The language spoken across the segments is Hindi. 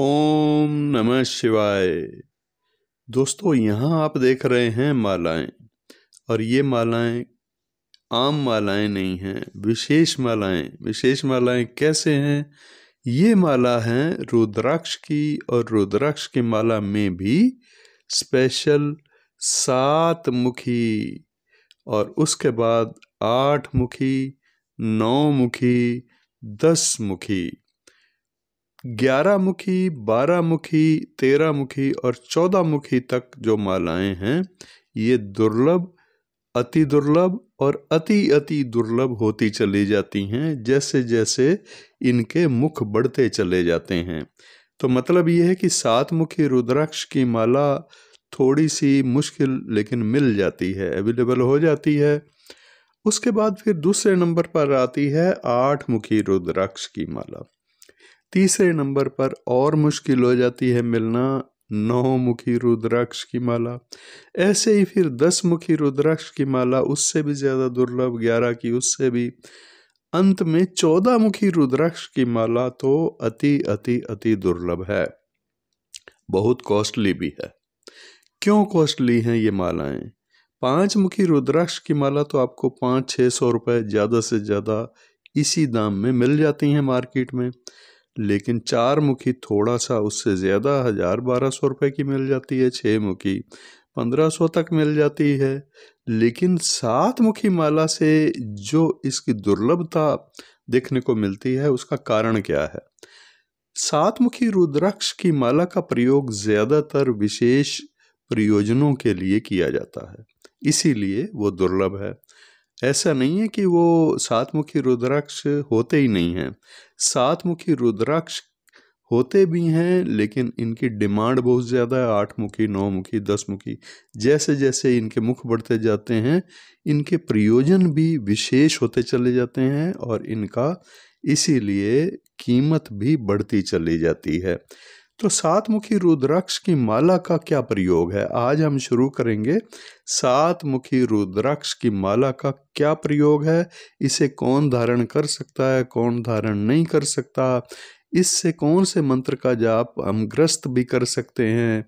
ओम नमः शिवाय दोस्तों यहाँ आप देख रहे हैं मालाएं और ये मालाएं आम मालाएं नहीं हैं विशेष मालाएं विशेष मालाएं कैसे हैं ये माला हैं रुद्राक्ष की और रुद्राक्ष की माला में भी स्पेशल सात मुखी और उसके बाद आठ मुखी नौ मुखी दस मुखी ग्यारह मुखी बारह मुखी तेरह मुखी और चौदह मुखी तक जो मालाएं हैं ये दुर्लभ अति दुर्लभ और अति अति दुर्लभ होती चली जाती हैं जैसे जैसे इनके मुख बढ़ते चले जाते हैं तो मतलब ये है कि सात मुखी रुद्राक्ष की माला थोड़ी सी मुश्किल लेकिन मिल जाती है अवेलेबल हो जाती है उसके बाद फिर दूसरे नंबर पर आती है आठ मुखी रुद्राक्ष की माला तीसरे नंबर पर और मुश्किल हो जाती है मिलना नौ मुखी रुद्राक्ष की माला ऐसे ही फिर दस मुखी रुद्राक्ष की माला उससे भी ज़्यादा दुर्लभ ग्यारह की उससे भी अंत में चौदह मुखी रुद्राक्ष की माला तो अति अति अति दुर्लभ है बहुत कॉस्टली भी है क्यों कॉस्टली हैं ये मालाएं पांच मुखी रुद्राक्ष की माला तो आपको पाँच छः सौ रुपये ज़्यादा से ज़्यादा इसी दाम में मिल जाती हैं मार्केट में लेकिन चार मुखी थोड़ा सा उससे ज़्यादा हज़ार बारह सौ रुपये की मिल जाती है छः मुखी पंद्रह सौ तक मिल जाती है लेकिन सात मुखी माला से जो इसकी दुर्लभता देखने को मिलती है उसका कारण क्या है सात मुखी रुद्राक्ष की माला का प्रयोग ज़्यादातर विशेष प्रयोजनों के लिए किया जाता है इसीलिए वो दुर्लभ है ऐसा नहीं है कि वो सात मुखी रुद्राक्ष होते ही नहीं हैं सात मुखी रुद्राक्ष होते भी हैं लेकिन इनकी डिमांड बहुत ज़्यादा है आठ मुखी नौ मुखी दस मुखी जैसे जैसे इनके मुख बढ़ते जाते हैं इनके प्रयोजन भी विशेष होते चले जाते हैं और इनका इसीलिए कीमत भी बढ़ती चली जाती है तो सात मुखी रुद्राक्ष की माला का क्या प्रयोग है आज हम शुरू करेंगे सात मुखी रुद्राक्ष की माला का क्या प्रयोग है इसे कौन धारण कर सकता है कौन धारण नहीं कर सकता इससे कौन से मंत्र का जाप हम ग्रस्त भी कर सकते हैं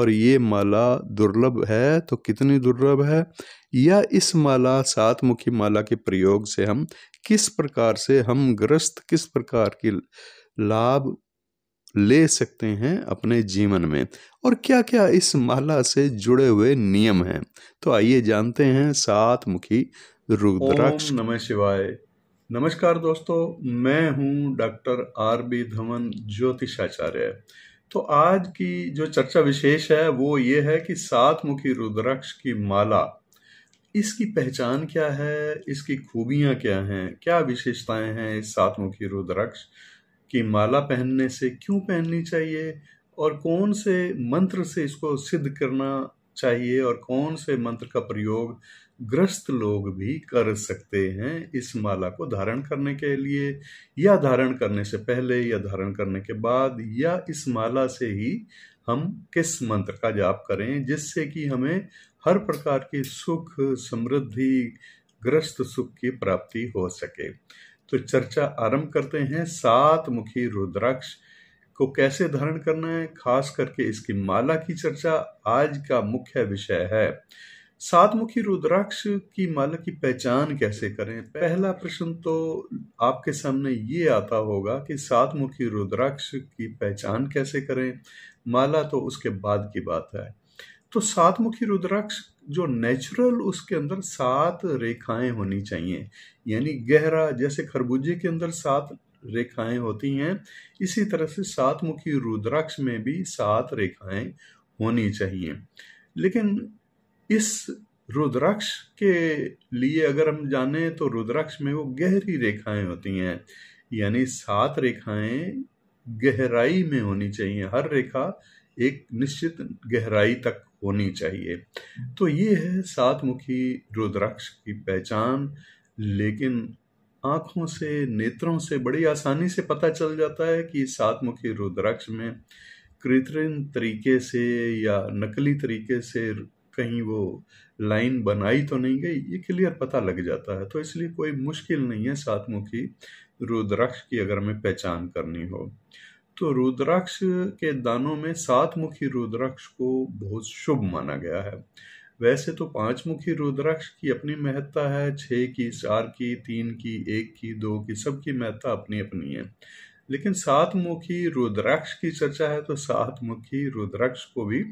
और ये माला दुर्लभ है तो कितनी दुर्लभ है या इस माला सात मुखी माला के प्रयोग से हम किस प्रकार से हम ग्रस्त किस प्रकार की लाभ ले सकते हैं अपने जीवन में और क्या क्या इस माला से जुड़े हुए नियम हैं तो आइए जानते हैं सात मुखी रुद्राक्ष नमः शिवाय नमस्कार दोस्तों मैं हूं डॉक्टर आर बी धवन ज्योतिषाचार्य तो आज की जो चर्चा विशेष है वो ये है कि सात मुखी रुद्राक्ष की माला इसकी पहचान क्या है इसकी खूबियां क्या हैं क्या विशेषताएं हैं इस सात मुखी रुद्राक्ष कि माला पहनने से क्यों पहननी चाहिए और कौन से मंत्र से इसको सिद्ध करना चाहिए और कौन से मंत्र का प्रयोग ग्रस्त लोग भी कर सकते हैं इस माला को धारण करने के लिए या धारण करने से पहले या धारण करने के बाद या इस माला से ही हम किस मंत्र का जाप करें जिससे कि हमें हर प्रकार की सुख समृद्धि ग्रस्त सुख की प्राप्ति हो सके तो चर्चा आरंभ करते हैं सात मुखी रुद्राक्ष को कैसे धारण करना है खास करके इसकी माला की चर्चा आज का मुख्य विषय है सात मुखी रुद्राक्ष की माला की पहचान कैसे करें पहला प्रश्न तो आपके सामने ये आता होगा कि सात मुखी रुद्राक्ष की पहचान कैसे करें माला तो उसके बाद की बात है तो सात मुखी रुद्राक्ष जो नेचुरल उसके अंदर सात रेखाएं होनी चाहिए यानी गहरा जैसे खरबूजे के अंदर सात रेखाएं होती हैं इसी तरह से सात मुखी रुद्राक्ष में भी सात रेखाएं होनी चाहिए लेकिन इस रुद्राक्ष के लिए अगर हम जाने तो रुद्राक्ष में वो गहरी रेखाएं होती हैं यानी सात रेखाएं गहराई में होनी चाहिए हर रेखा एक निश्चित गहराई तक होनी चाहिए तो ये है सात मुखी रुद्राक्ष की पहचान लेकिन आँखों से नेत्रों से बड़ी आसानी से पता चल जाता है कि सात मुखी रुद्राक्ष में कृत्रिम तरीके से या नकली तरीके से कहीं वो लाइन बनाई तो नहीं गई ये क्लियर पता लग जाता है तो इसलिए कोई मुश्किल नहीं है सात मुखी रुद्राक्ष की अगर हमें पहचान करनी हो तो रुद्राक्ष के दानों में सात मुखी रुद्राक्ष को बहुत शुभ माना गया है वैसे तो पांच मुखी रुद्राक्ष की अपनी महत्ता है छः की चार की तीन की एक की दो की सबकी महत्ता अपनी अपनी है लेकिन सात मुखी रुद्राक्ष की चर्चा है तो सात मुखी रुद्राक्ष को भी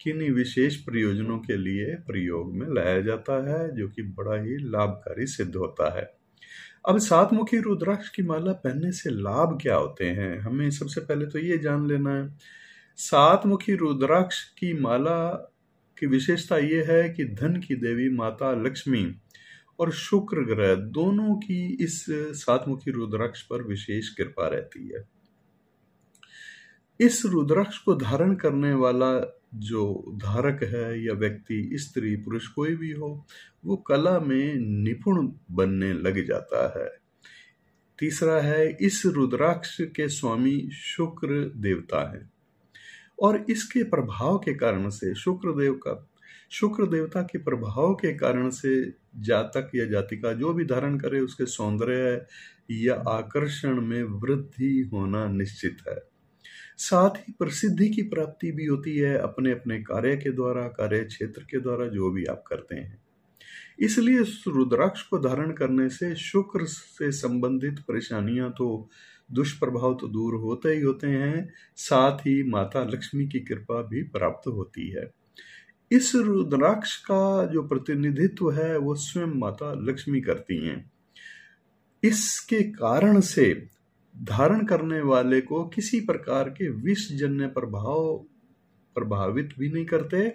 किन्हीं विशेष प्रयोजनों के लिए प्रयोग में लाया जाता है जो कि बड़ा ही लाभकारी सिद्ध होता है अब सात मुखी रुद्राक्ष की माला पहनने से लाभ क्या होते हैं हमें सबसे पहले तो ये जान लेना है सात मुखी रुद्राक्ष की माला की विशेषता ये है कि धन की देवी माता लक्ष्मी और शुक्र ग्रह दोनों की इस सातमुखी रुद्राक्ष पर विशेष कृपा रहती है इस रुद्राक्ष को धारण करने वाला जो धारक है या व्यक्ति स्त्री पुरुष कोई भी हो वो कला में निपुण बनने लग जाता है तीसरा है इस रुद्राक्ष के स्वामी शुक्र देवता है और इसके प्रभाव के कारण से शुक्र देव का शुक्र देवता के प्रभाव के कारण से जातक या जातिका जो भी धारण करे उसके सौंदर्य या आकर्षण में वृद्धि होना निश्चित है साथ ही प्रसिद्धि की प्राप्ति भी होती है अपने अपने कार्य के द्वारा कार्य क्षेत्र के द्वारा जो भी आप करते हैं इसलिए रुद्राक्ष को धारण करने से शुक्र से संबंधित परेशानियां तो दुष्प्रभाव तो दूर होते ही होते हैं साथ ही माता लक्ष्मी की कृपा भी प्राप्त होती है इस रुद्राक्ष का जो प्रतिनिधित्व है वो स्वयं माता लक्ष्मी करती हैं इसके कारण से धारण करने वाले को किसी प्रकार के विषजन्य प्रभाव प्रभावित भी नहीं करते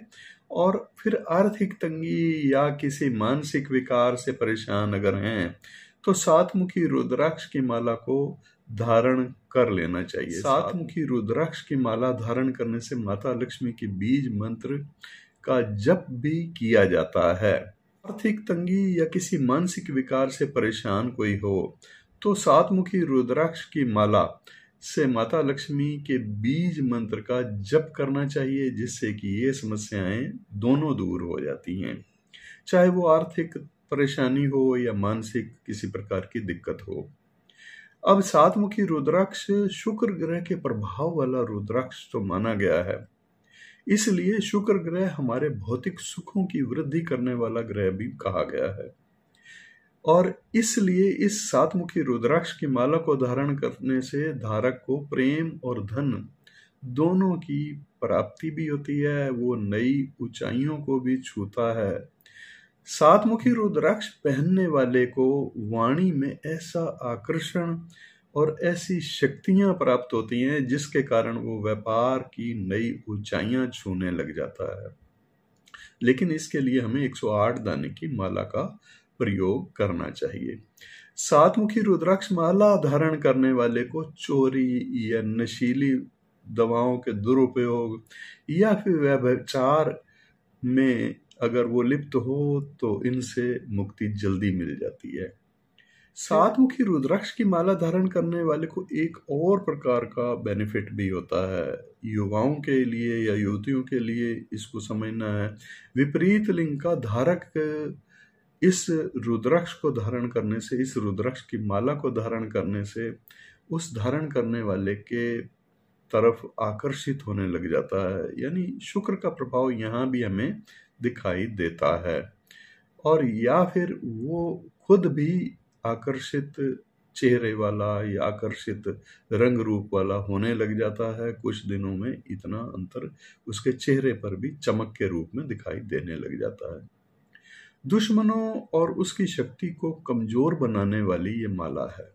और फिर आर्थिक तंगी या किसी मानसिक विकार से परेशान अगर हैं तो सातमुखी रुद्राक्ष की माला को धारण कर लेना चाहिए सातमुखी रुद्राक्ष की माला धारण करने से माता लक्ष्मी के बीज मंत्र का जप भी किया जाता है आर्थिक तंगी या किसी मानसिक विकार से परेशान कोई हो तो सात मुखी रुद्राक्ष की माला से माता लक्ष्मी के बीज मंत्र का जप करना चाहिए जिससे कि ये समस्याएं दोनों दूर हो जाती हैं चाहे वो आर्थिक परेशानी हो या मानसिक किसी प्रकार की दिक्कत हो अब सात मुखी रुद्राक्ष शुक्र ग्रह के प्रभाव वाला रुद्राक्ष तो माना गया है इसलिए शुक्र ग्रह हमारे भौतिक सुखों की वृद्धि करने वाला ग्रह भी कहा गया है और इसलिए इस सातमुखी रुद्राक्ष की माला को धारण करने से धारक को प्रेम और धन दोनों की प्राप्ति भी होती है वो नई ऊंचाइयों को भी छूता है सातमुखी रुद्राक्ष पहनने वाले को वाणी में ऐसा आकर्षण और ऐसी शक्तियां प्राप्त होती हैं जिसके कारण वो व्यापार की नई ऊंचाइयां छूने लग जाता है लेकिन इसके लिए हमें 108 दाने की माला का प्रयोग करना चाहिए सात मुखी रुद्राक्ष माला धारण करने वाले को चोरी या नशीली दवाओं के दुरुपयोग या फिर व्यवचार में अगर वो लिप्त हो तो इनसे मुक्ति जल्दी मिल जाती है सात मुखी रुद्राक्ष की माला धारण करने वाले को एक और प्रकार का बेनिफिट भी होता है युवाओं के लिए या युवतियों के लिए इसको समझना है विपरीत लिंग का धारक इस रुद्राक्ष को धारण करने से इस रुद्राक्ष की माला को धारण करने से उस धारण करने वाले के तरफ आकर्षित होने लग जाता है यानी शुक्र का प्रभाव यहाँ भी हमें दिखाई देता है और या फिर वो खुद भी आकर्षित चेहरे वाला या आकर्षित रंग रूप वाला होने लग जाता है कुछ दिनों में इतना अंतर उसके चेहरे पर भी चमक के रूप में दिखाई देने लग जाता है दुश्मनों और उसकी शक्ति को कमज़ोर बनाने वाली ये माला है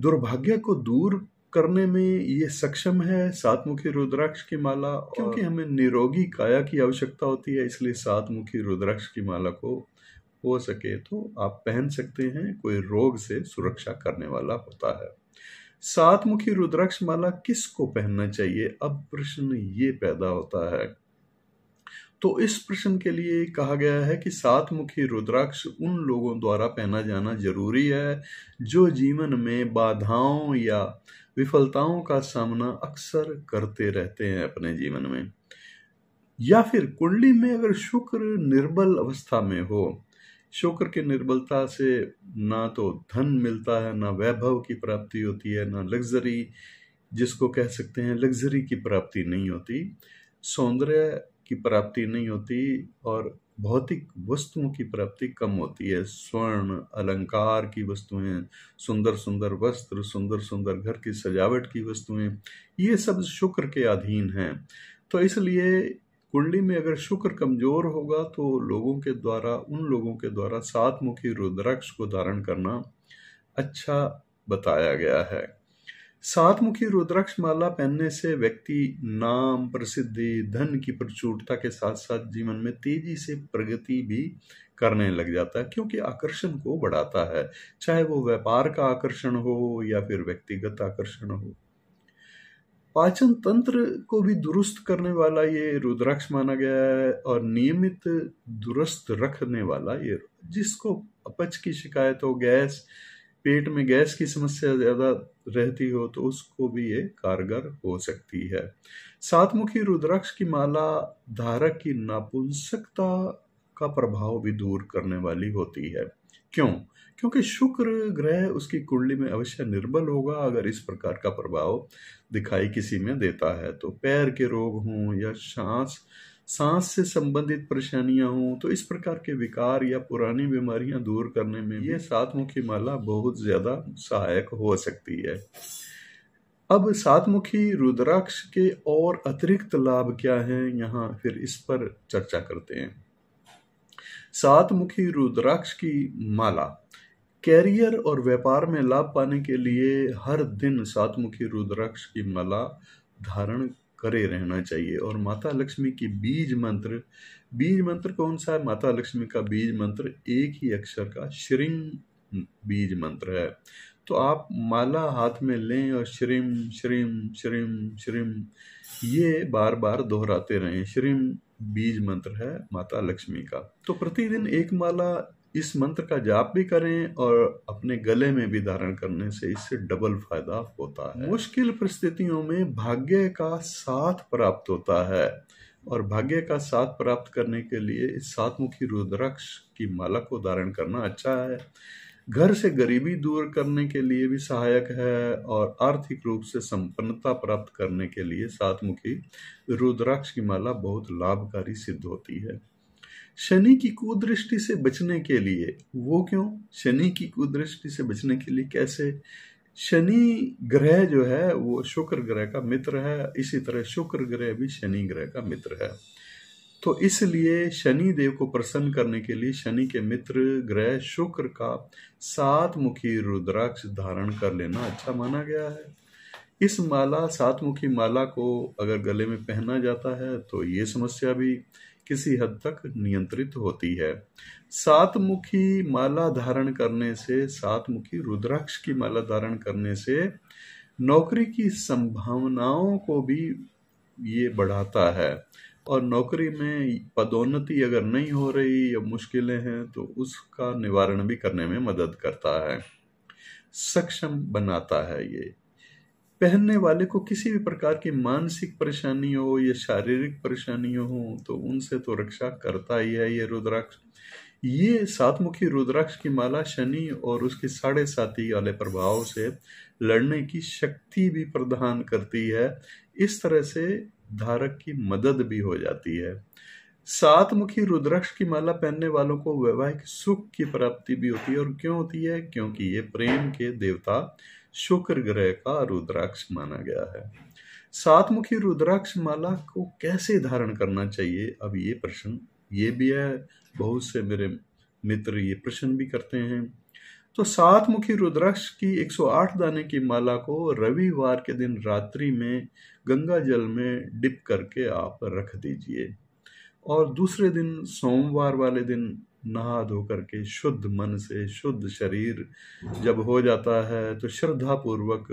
दुर्भाग्य को दूर करने में ये सक्षम है सात मुखी रुद्राक्ष की माला क्योंकि हमें निरोगी काया की आवश्यकता होती है इसलिए सात मुखी रुद्राक्ष की माला को हो सके तो आप पहन सकते हैं कोई रोग से सुरक्षा करने वाला होता है सात मुखी रुद्राक्ष माला किसको पहनना चाहिए अब प्रश्न ये पैदा होता है तो इस प्रश्न के लिए कहा गया है कि सात मुखी रुद्राक्ष उन लोगों द्वारा पहना जाना जरूरी है जो जीवन में बाधाओं या विफलताओं का सामना अक्सर करते रहते हैं अपने जीवन में या फिर कुंडली में अगर शुक्र निर्बल अवस्था में हो शुक्र के निर्बलता से ना तो धन मिलता है ना वैभव की प्राप्ति होती है ना लग्जरी जिसको कह सकते हैं लग्जरी की प्राप्ति नहीं होती सौंदर्य की प्राप्ति नहीं होती और भौतिक वस्तुओं की प्राप्ति कम होती है स्वर्ण अलंकार की वस्तुएं सुंदर सुंदर वस्त्र सुंदर सुंदर घर की सजावट की वस्तुएं ये सब शुक्र के अधीन हैं तो इसलिए कुंडली में अगर शुक्र कमजोर होगा तो लोगों के द्वारा उन लोगों के द्वारा मुखी रुद्राक्ष को धारण करना अच्छा बताया गया है सात मुखी रुद्राक्ष माला पहनने से व्यक्ति नाम प्रसिद्धि धन की प्रचुरता के साथ साथ जीवन में तेजी से प्रगति भी करने लग जाता है क्योंकि आकर्षण को बढ़ाता है चाहे वो व्यापार का आकर्षण हो या फिर व्यक्तिगत आकर्षण हो पाचन तंत्र को भी दुरुस्त करने वाला ये रुद्राक्ष माना गया है और नियमित दुरुस्त रखने वाला ये जिसको अपच की शिकायत हो गैस पेट में गैस की समस्या ज़्यादा रहती हो तो उसको भी ये कारगर हो सकती है सातमुखी रुद्राक्ष की माला धारक की नापुंसकता का प्रभाव भी दूर करने वाली होती है क्यों क्योंकि शुक्र ग्रह उसकी कुंडली में अवश्य निर्बल होगा अगर इस प्रकार का प्रभाव दिखाई किसी में देता है तो पैर के रोग हों या सांस सांस से संबंधित परेशानियां हों तो इस प्रकार के विकार या पुरानी बीमारियां दूर करने में यह सात मुखी माला बहुत ज़्यादा सहायक हो सकती है अब सातमुखी रुद्राक्ष के और अतिरिक्त लाभ क्या हैं यहाँ फिर इस पर चर्चा करते हैं सातमुखी रुद्राक्ष की माला कैरियर और व्यापार में लाभ पाने के लिए हर दिन सातमुखी रुद्राक्ष की माला धारण करे रहना चाहिए और माता लक्ष्मी की बीज मंत्र बीज मंत्र कौन सा है माता लक्ष्मी का बीज मंत्र एक ही अक्षर का श्रीम बीज मंत्र है तो आप माला हाथ में लें और श्रीम श्रीम श्रीम श्रीम ये बार बार दोहराते रहें श्रीम बीज मंत्र है माता लक्ष्मी का तो प्रतिदिन एक माला इस मंत्र का जाप भी करें और अपने गले में भी धारण करने से इससे डबल फायदा होता है मुश्किल परिस्थितियों में भाग्य का साथ प्राप्त होता है और भाग्य का साथ प्राप्त करने के लिए इस सातमुखी रुद्राक्ष की माला को धारण करना अच्छा है घर से गरीबी दूर करने के लिए भी सहायक है और आर्थिक रूप से संपन्नता प्राप्त करने के लिए सातमुखी रुद्राक्ष की माला बहुत लाभकारी सिद्ध होती है शनि की कुदृष्टि से बचने के लिए वो क्यों शनि की कुदृष्टि से बचने के लिए कैसे शनि ग्रह जो है वो शुक्र ग्रह का मित्र है इसी तरह शुक्र ग्रह भी शनि ग्रह का मित्र है तो इसलिए शनि देव को प्रसन्न करने के लिए शनि के मित्र ग्रह शुक्र का सात मुखी रुद्राक्ष धारण कर लेना अच्छा माना गया है इस माला सात मुखी माला को अगर गले में पहना जाता है तो ये समस्या भी किसी हद तक नियंत्रित होती है सात मुखी माला धारण करने से सात मुखी रुद्राक्ष की माला धारण करने से नौकरी की संभावनाओं को भी ये बढ़ाता है और नौकरी में पदोन्नति अगर नहीं हो रही या मुश्किलें हैं तो उसका निवारण भी करने में मदद करता है सक्षम बनाता है ये पहनने वाले को किसी भी प्रकार की मानसिक परेशानी हो या शारीरिक परेशानी हो तो उनसे तो रक्षा करता ही है ये रुद्राक्ष ये सातमुखी रुद्राक्ष की माला शनि और उसके साढ़े साथी वाले प्रभाव से लड़ने की शक्ति भी प्रदान करती है इस तरह से धारक की मदद भी हो जाती है सातमुखी रुद्राक्ष की माला पहनने वालों को वैवाहिक सुख की प्राप्ति भी होती है और क्यों होती है क्योंकि ये प्रेम के देवता शुक्र ग्रह का रुद्राक्ष माना गया है सात मुखी रुद्राक्ष माला को कैसे धारण करना चाहिए अब ये प्रश्न ये भी है बहुत से मेरे मित्र ये प्रश्न भी करते हैं तो सात मुखी रुद्राक्ष की 108 दाने की माला को रविवार के दिन रात्रि में गंगा जल में डिप करके आप रख दीजिए और दूसरे दिन सोमवार वाले दिन नहा धो करके शुद्ध मन से शुद्ध शरीर जब हो जाता है तो श्रद्धा पूर्वक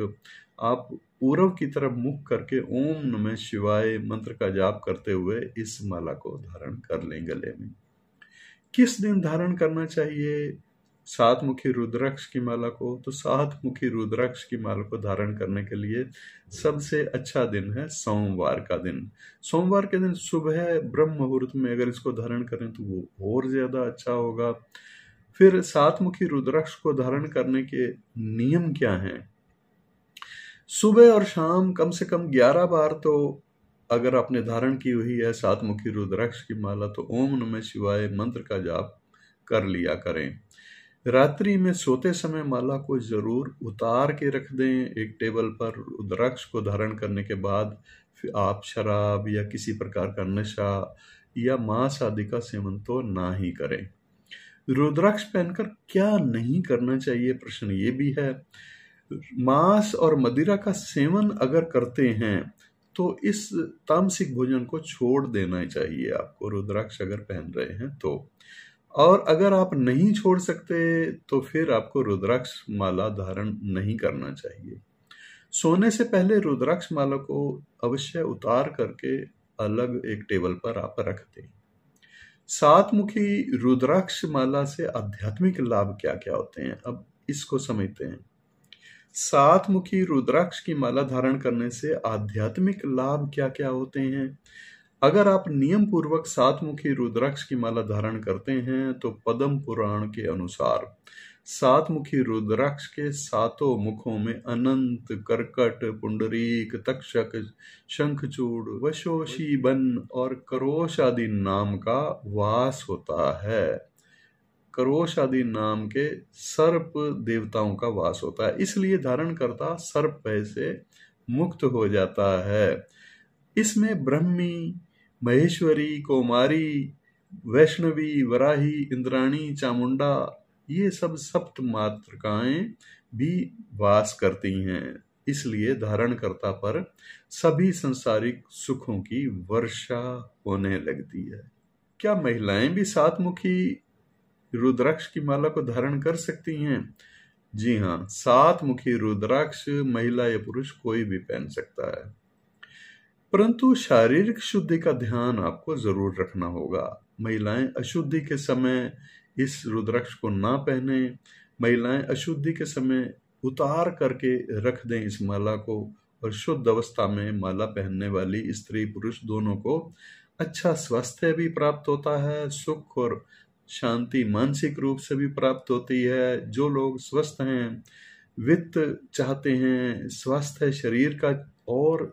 आप पूर्व की तरफ मुख करके ओम नमः शिवाय मंत्र का जाप करते हुए इस माला को धारण कर लें गले में किस दिन धारण करना चाहिए सात मुखी रुद्राक्ष की माला को तो सात मुखी रुद्राक्ष की माला को धारण करने के लिए सबसे अच्छा दिन है सोमवार का दिन सोमवार के दिन सुबह ब्रह्म मुहूर्त में अगर इसको धारण करें तो वो और ज़्यादा अच्छा होगा फिर सात मुखी रुद्राक्ष को धारण करने के नियम क्या हैं सुबह और शाम कम से कम ग्यारह बार तो अगर आपने धारण की हुई है सात मुखी रुद्राक्ष की माला तो ओम नमः शिवाय मंत्र का जाप कर लिया करें रात्रि में सोते समय माला को ज़रूर उतार के रख दें एक टेबल पर रुद्राक्ष को धारण करने के बाद आप शराब या किसी प्रकार का नशा या मांस आदि का सेवन तो ना ही करें रुद्राक्ष पहनकर क्या नहीं करना चाहिए प्रश्न ये भी है मांस और मदिरा का सेवन अगर करते हैं तो इस तामसिक भोजन को छोड़ देना चाहिए आपको रुद्राक्ष अगर पहन रहे हैं तो और अगर आप नहीं छोड़ सकते तो फिर आपको रुद्राक्ष माला धारण नहीं करना चाहिए सोने से पहले रुद्राक्ष माला को अवश्य उतार करके अलग एक टेबल पर आप रख दें सात मुखी रुद्राक्ष माला से आध्यात्मिक लाभ क्या क्या होते हैं अब इसको समझते हैं सात मुखी रुद्राक्ष की माला धारण करने से आध्यात्मिक लाभ क्या क्या होते हैं अगर आप नियम पूर्वक सात मुखी रुद्राक्ष की माला धारण करते हैं तो पद्म पुराण के अनुसार सात मुखी रुद्राक्ष के सातों मुखों में अनंत करकट पुंडरीक तक्षक शंखचूड़ बन और करोश आदि नाम का वास होता है करोश आदि नाम के सर्प देवताओं का वास होता है इसलिए धारण करता सर्प से मुक्त हो जाता है इसमें ब्रह्मी महेश्वरी कोमारी वैष्णवी वराही इंद्राणी चामुंडा ये सब सप्त मातृकाएं भी वास करती हैं इसलिए धारणकर्ता पर सभी संसारिक सुखों की वर्षा होने लगती है क्या महिलाएं भी सात मुखी रुद्राक्ष की माला को धारण कर सकती हैं जी हाँ सात मुखी रुद्राक्ष महिला या पुरुष कोई भी पहन सकता है परंतु शारीरिक शुद्धि का ध्यान आपको जरूर रखना होगा महिलाएं अशुद्धि के समय इस रुद्राक्ष को ना पहने महिलाएं अशुद्धि के समय उतार करके रख दें इस माला को और शुद्ध अवस्था में माला पहनने वाली स्त्री पुरुष दोनों को अच्छा स्वास्थ्य भी प्राप्त होता है सुख और शांति मानसिक रूप से भी प्राप्त होती है जो लोग स्वस्थ हैं वित्त चाहते हैं स्वास्थ्य शरीर का और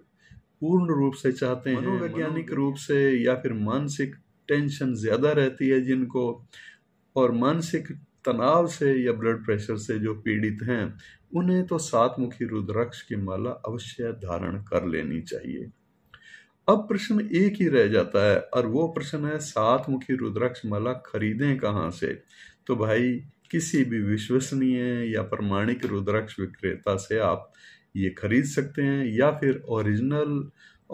पूर्ण रूप से चाहते हैं मनोवैज्ञानिक रूप से या फिर मानसिक टेंशन ज़्यादा रहती है जिनको और मानसिक तनाव से या ब्लड प्रेशर से जो पीड़ित हैं उन्हें तो सात मुखी रुद्राक्ष की माला अवश्य धारण कर लेनी चाहिए अब प्रश्न एक ही रह जाता है और वो प्रश्न है सात मुखी रुद्राक्ष माला खरीदें कहाँ से तो भाई किसी भी विश्वसनीय या प्रमाणिक रुद्राक्ष विक्रेता से आप ये खरीद सकते हैं या फिर ओरिजिनल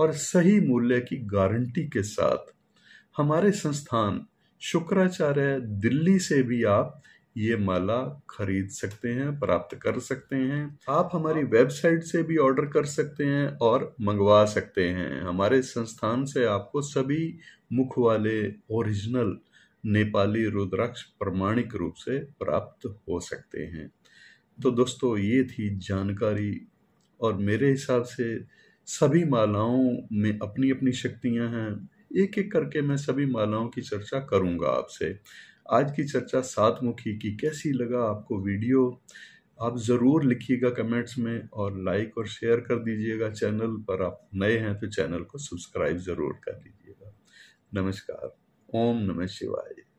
और सही मूल्य की गारंटी के साथ हमारे संस्थान शुक्राचार्य दिल्ली से भी आप ये माला खरीद सकते हैं प्राप्त कर सकते हैं आप हमारी वेबसाइट से भी ऑर्डर कर सकते हैं और मंगवा सकते हैं हमारे संस्थान से आपको सभी मुख वाले ओरिजिनल नेपाली रुद्राक्ष प्रमाणिक रूप से प्राप्त हो सकते हैं तो दोस्तों ये थी जानकारी और मेरे हिसाब से सभी मालाओं में अपनी अपनी शक्तियां हैं एक एक करके मैं सभी मालाओं की चर्चा करूंगा आपसे आज की चर्चा सात मुखी की कैसी लगा आपको वीडियो आप ज़रूर लिखिएगा कमेंट्स में और लाइक और शेयर कर दीजिएगा चैनल पर आप नए हैं तो चैनल को सब्सक्राइब ज़रूर कर दीजिएगा नमस्कार ओम नमः शिवाय